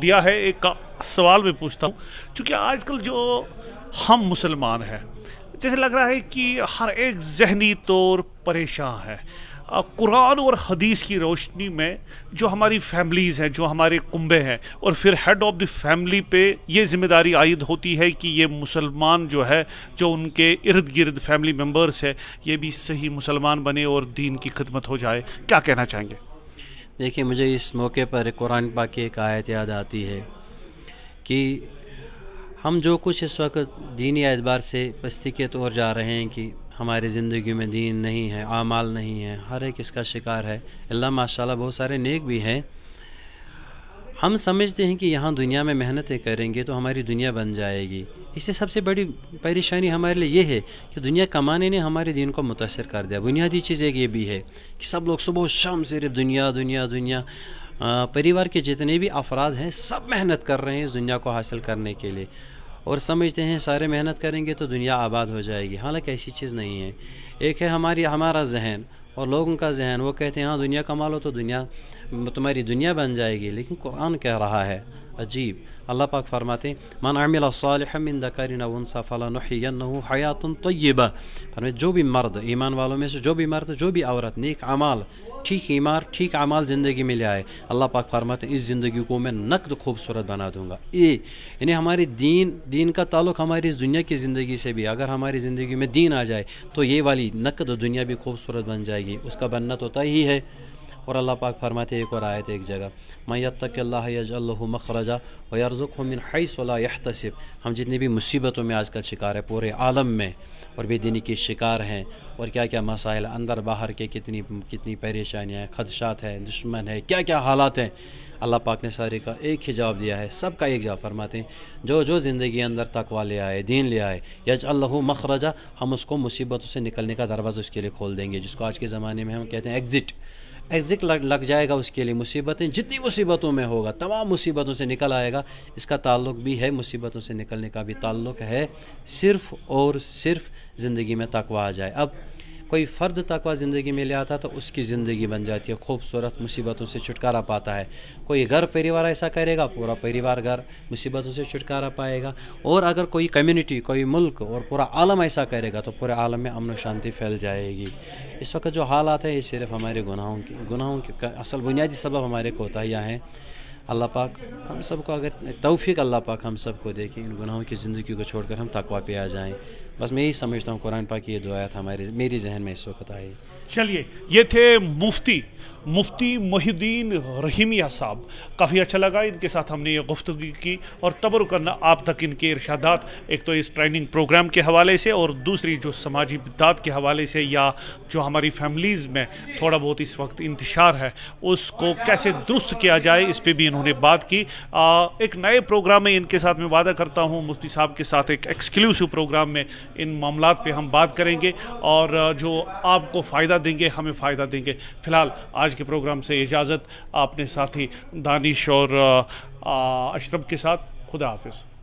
दिया है एक सवाल मैं पूछता हूँ क्योंकि आजकल जो हम मुसलमान हैं जैसे लग रहा है कि हर एक जहनी तौर परेशान है कुरान और हदीस की रोशनी में जो हमारी फैमिलीज़ हैं जो हमारे कुंबे हैं और फिर हेड ऑफ़ द फैमिली पे ये जिम्मेदारी आयद होती है कि ये मुसलमान जो है जो उनके इर्द गिर्द फैमिली मेम्बर्स है ये भी सही मुसलमान बने और दीन की खिदमत हो जाए क्या कहना चाहेंगे देखिए मुझे इस मौके पर कुरान पाक की एक आयत याद आती है कि हम जो कुछ इस वक्त दीनी एतबार से पस्ती के तौर जा रहे हैं कि हमारी ज़िंदगी में दीन नहीं है आमाल नहीं है हर एक इसका शिकार है अल्लाह माशाल्लाह बहुत सारे नेक भी हैं हम समझते हैं कि यहाँ दुनिया में मेहनतें करेंगे तो हमारी दुनिया बन जाएगी इससे सबसे बड़ी परेशानी हमारे लिए ये है कि दुनिया कमाने ने हमारे दिन को मुतासर कर दिया बुनियादी चीज़ एक ये भी है कि सब लोग सुबह शाम सिर्फ दुनिया दुनिया दुनिया परिवार के जितने भी अफराद हैं सब मेहनत कर रहे हैं इस दुनिया को हासिल करने के लिए और समझते हैं सारे मेहनत करेंगे तो दुनिया आबाद हो जाएगी हालांकि ऐसी चीज़ नहीं है एक है हमारी हमारा जहन और लोगों का जहन वो कहते हैं हाँ दुनिया कमा लो तो दुनिया तुम्हारी दुनिया बन जाएगी लेकिन कुरान कह रहा है अजीब अल्लाह पाक फरमाते मन आमिल सालिन दकारी नवनसा जो भी मर्द ईमान वालों में से जो भी मर्द जो भी औरत नेक अमाल ठीक ईमार ठीक अमाल ज़िंदगी में ले आए अल्लाह पाक फरमाते इस ज़िंदगी को मैं नकद खूबसूरत बना दूंगा ये यानी दीन दीन का ताल्लुक हमारी इस दुनिया की ज़िंदगी से भी अगर हमारी ज़िंदगी में दीन आ जाए तो ये वाली नकद दुनिया भी खूबसूरत बन जाएगी जाएगी उसका बनना तो तय ही है और अल्लाह पाक फरमाते एक और आए थे एक जगह मैत तक मखरजा वर्जुकमिन हईसलाहतसिब हम जितनी भी मुसीबतों में आज का शिकार है पूरे आलम में और बेदीनी के शिकार हैं और क्या क्या मसाइल अंदर बाहर के कितनी कितनी परेशानियाँ हैं खदशात हैं दुश्मन है क्या क्या हालात हैं अल्लाह पाक ने सारे का एक ही जवाब दिया है सब का एक जवाब फरमाते हैं जो जो ज़िंदगी अंदर तकवा ले आए दीन ले आए यज अल्लाह मखरजा हम उसको मुसीबतों से निकलने का दरवाज़ा उसके लिए खोल देंगे जिसको आज के ज़माने में हम कहते हैं एग्ज़िट एग्जिट लग, लग जाएगा उसके लिए मुसीबतें जितनी मुसीबतों में होगा तमाम मुसीबतों से निकल आएगा इसका ताल्लुक भी है मुसीबतों से निकलने का भी ताल्लुक है सिर्फ़ और सिर्फ ज़िंदगी में तकवा आ जाए अब कोई फ़र्द तकवा ज़िंदगी में ले आता तो उसकी ज़िंदगी बन जाती है खूबसूरत मुसीबतों से छुटकारा पाता है कोई घर परिवार ऐसा करेगा पूरा परिवार घर मुसीबतों से छुटकारा पाएगा और अगर कोई कम्युनिटी कोई मुल्क और पूरा आलम ऐसा करेगा तो पूरे आलम में अमन शांति फैल जाएगी इस वक्त जो हालात है ये सिर्फ हमारे गुनाहों की गुनाहों की असल बुनियादी सबब हमारे कोताहियाँ हैं अल्लाह पाक हम सबको अगर तोफ़ी अल्लाह पाक हम सबको दे कि इन गुनाहों की ज़िंदगी को छोड़कर हम तकवा पे आ जाएं बस मैं यही समझता हूँ कुरान पाक की ये दुआयत हमारे मेरी जहन में इस वक्त आई चलिए ये थे मुफ्ती मुफ्ती मोहिद्दीन रहीमिया साहब काफ़ी अच्छा लगा इनके साथ हमने ये गुफ्तगी की और तबर करना आप तक इनके इर्शादात एक तो इस ट्रेनिंग प्रोग्राम के हवाले से और दूसरी जो समाजी बिदात के हवाले से या जो हमारी फैमिलीज़ में थोड़ा बहुत इस वक्त इंतशार है उसको कैसे दुरुस्त किया जाए इस पर भी इन्होंने बात की आ, एक नए प्रोग्राम में इनके साथ मैं वादा करता हूँ मुफ्ती साहब के साथ एक एक्सक्लूसिव प्रोग्राम में इन मामला पर हम बात करेंगे और जो आपको फ़ायदा फ़ायदा देंगे हमें फ़ायदा देंगे फ़िलहाल आज के प्रोग्राम से इजाज़त आपने साथी दानिश और अशरफ के साथ खुदा हाफिज़